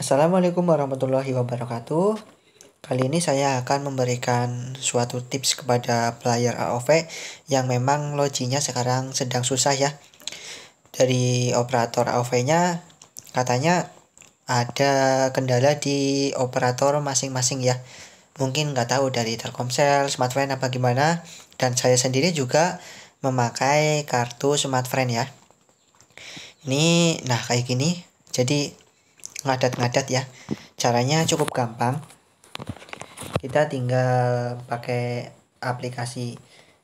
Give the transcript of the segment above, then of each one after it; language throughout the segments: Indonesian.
Assalamualaikum warahmatullahi wabarakatuh. Kali ini saya akan memberikan suatu tips kepada player AOV yang memang loginya sekarang sedang susah ya. Dari operator AOV-nya katanya ada kendala di operator masing-masing ya. Mungkin nggak tahu dari Telkomsel, Smartfren apa gimana. Dan saya sendiri juga memakai kartu Smartfren ya. Ini, nah kayak gini. Jadi ngadat-ngadat ya caranya cukup gampang kita tinggal pakai aplikasi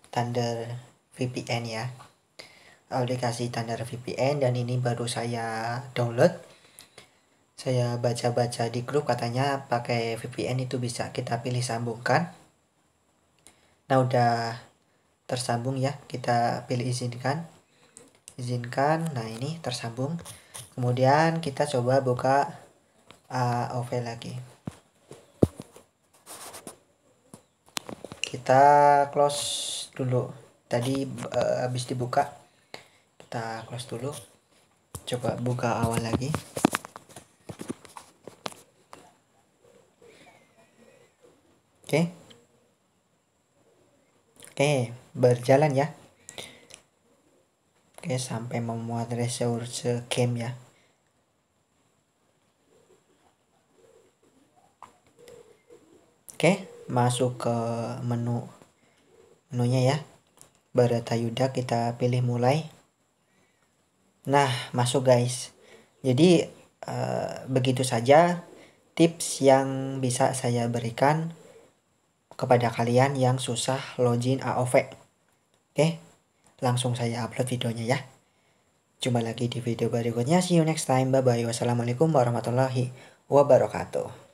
Thunder VPN ya aplikasi Thunder VPN dan ini baru saya download saya baca-baca di grup katanya pakai VPN itu bisa kita pilih sambungkan nah udah tersambung ya kita pilih izinkan izinkan nah ini tersambung kemudian kita coba buka uh, eh, OV lagi kita close dulu tadi uh, habis dibuka kita close dulu coba buka awal lagi oke okay. oke okay, berjalan ya Oke sampai memuat resource game ya Oke, masuk ke menu menunya ya. Yuda kita pilih mulai. Nah, masuk guys. Jadi eh, begitu saja tips yang bisa saya berikan kepada kalian yang susah login AOV. Oke langsung saya upload videonya ya. Jumpa lagi di video berikutnya. See you next time. Bye-bye. Wassalamualaikum warahmatullahi wabarakatuh.